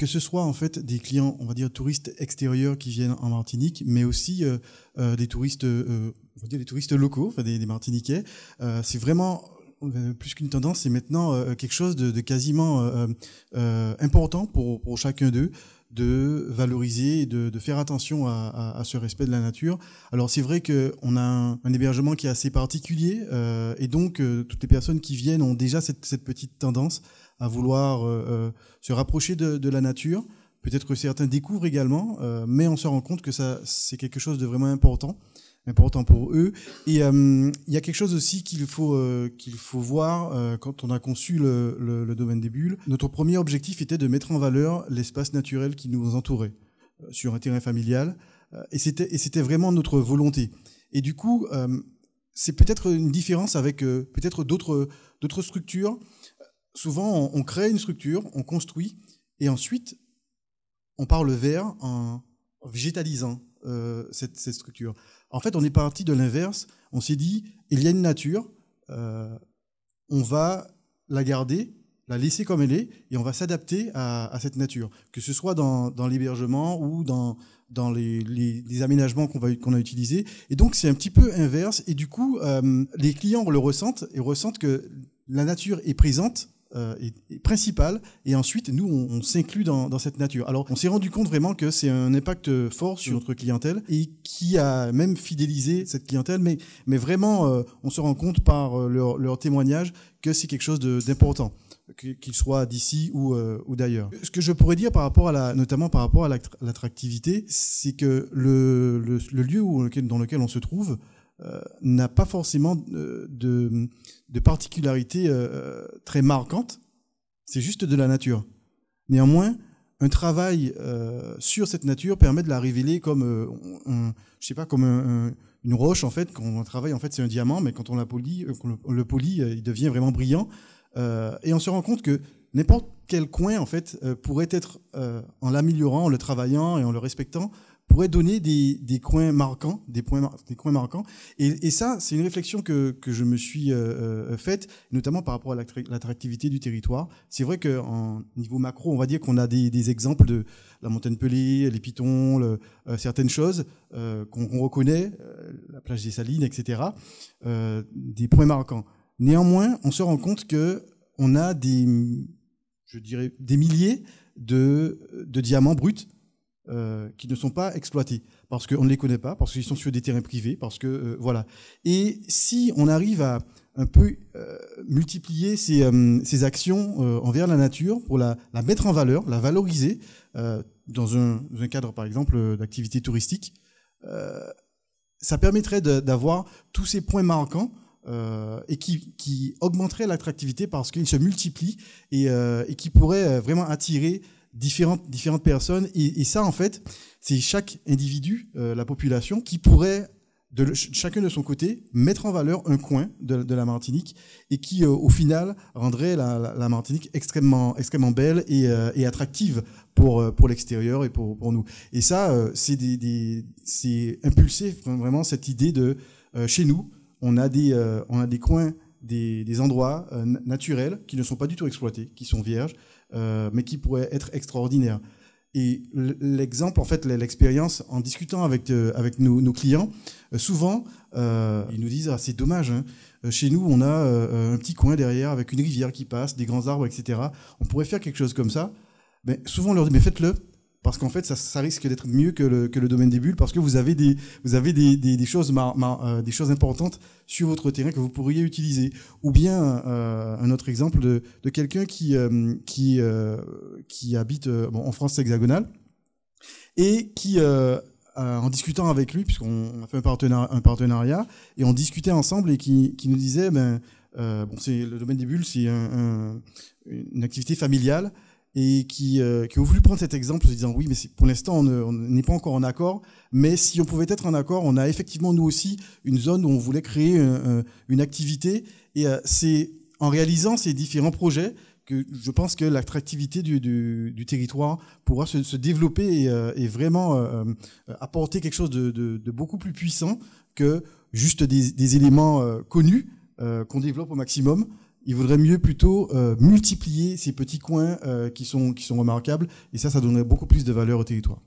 que ce soit en fait des clients, on va dire touristes extérieurs qui viennent en Martinique, mais aussi euh, euh, des touristes, euh, on va dire des touristes locaux, des, Martiniquais. c'est vraiment plus qu'une tendance, c'est maintenant quelque chose de, quasiment important pour, pour chacun d'eux de valoriser et de, faire attention à, ce respect de la nature. Alors c'est vrai qu'on a un, hébergement qui est assez particulier euh, et donc euh, toutes les personnes qui viennent ont déjà cette, petite tendance à vouloir euh, se rapprocher de, de la nature. Peut-être que certains découvrent également, mais on se rend compte que ça c'est quelque chose de vraiment important important pour eux. Et euh, il y a quelque chose aussi qu'il faut euh, qu'il faut voir euh, quand on a conçu le, domaine des bulles. Notre premier objectif était de mettre en valeur l'espace naturel qui nous entourait sur un terrain familial, et c'était et c'était vraiment notre volonté. Et du coup, c'est peut-être une différence avec peut-être d'autres d'autres structures. Souvent, on, crée une structure, on construit, et ensuite on part le vert en végétalisant cette, cette structure. En fait, on est parti de l'inverse. On s'est dit, il y a une nature, euh, on va la garder, la laisser comme elle est, et on va s'adapter à, cette nature, que ce soit dans, l'hébergement ou dans, les, aménagements qu'on a utilisés. Et donc, c'est un petit peu inverse. Et du coup, euh, les clients le ressentent et ressentent que la nature est présente euh, et principal et ensuite nous on, s'inclut dans, cette nature. Alors on s'est rendu compte vraiment que c'est un impact euh, fort sur mm. notre clientèle et qui a même fidélisé cette clientèle, mais, mais vraiment euh, on se rend compte par leur, témoignage que c'est quelque chose d'important qu'il soit d'ici ou, ou d'ailleurs. Ce que je pourrais dire par rapport à la, notamment par rapport à l'attractivité, c'est que le, le, le lieu où, dans lequel on se trouve, euh, n'a pas forcément euh, de, particularités euh, très marquantes. C'est juste de la nature. Néanmoins, un travail sur cette nature permet de la révéler comme, je sais pas, comme une roche en fait. Quand on travaille, en fait, c'est un diamant, mais quand on la polie, le, polie, il devient vraiment brillant. et on se rend compte que n'importe quel coin en fait pourrait être, en l'améliorant, en le travaillant et en le respectant, pourrait donner des, coins marquants, des, points, des coins marquants. Et, ça, c'est une réflexion que, je me suis euh, euh, faite, notamment par rapport à l'attractivité du territoire. C'est vrai qu'en niveau macro, on va dire qu'on a des, exemples de la montagne pelée, les pitons, le, euh, certaines choses qu'on reconnaît, la plage des Salines, etc., des points marquants. Néanmoins, on se rend compte que on a des, je dirais, des milliers de diamants bruts euh, qui ne sont pas exploités parce qu'on ne les connaît pas, parce qu'ils sont sur des terrains privés, parce que euh, voilà. Et si on arrive à un peu euh, multiplier ces, ces actions envers la nature pour la, mettre en valeur, la valoriser dans un, cadre par exemple d'activité touristique, ça permettrait d'avoir tous ces points marquants et qui, qui augmenterait l'attractivité parce qu'ils se multiplient et, et qui pourrait vraiment attirer différentes, différentes personnes. Et, ça, en fait, c'est chaque individu, euh, la population, qui pourrait, de, chacun de son côté, mettre en valeur un coin de, de la Martinique et qui, euh, au final, rendrait la, Martinique extrêmement, extrêmement belle et, euh, attractive pour, pour l'extérieur et pour, pour nous. Et ça, c'est des, vraiment cette idée de, chez nous, on a des, on a des coins des, des endroits naturels qui ne sont pas du tout exploités, qui sont vierges, euh, mais qui pourrait être extraordinaire. Et l'exemple, en fait, l'expérience, en discutant avec, euh, avec nos, clients, euh, souvent, ils nous disent ah, c'est dommage, hein, chez nous, on a un petit coin derrière avec une rivière qui passe, des grands arbres, etc. On pourrait faire quelque chose comme ça. Mais souvent, on leur dit mais faites-le, parce qu'en fait ça, risque d'être mieux que le, domaine des bulles parce que vous avez des choses importantes sur votre terrain que vous pourriez utiliser ou bien euh, un autre exemple de, quelqu'un qui euh, euh, habite en France hexagonale et qui en discutant avec lui puisqu'on a fait un partenariat, et on discutait ensemble et qui, nous disait ben, c'est le domaine des bulles c'est une activité familiale et euh, qui, ont voulu prendre cet exemple en se disant oui, mais pour l'instant, on n'est pas encore en accord, mais si on pouvait être en accord, on a effectivement nous aussi une zone où on voulait créer une, activité. Et euh, c'est en réalisant ces différents projets que je pense que l'attractivité du, territoire pourra se, développer et, euh, vraiment apporter quelque chose de, beaucoup plus puissant que juste des éléments connus qu'on développe au maximum il vaudrait mieux plutôt euh, multiplier ces petits coins euh, qui, sont, qui sont remarquables, et ça, ça donnerait beaucoup plus de valeur au territoire.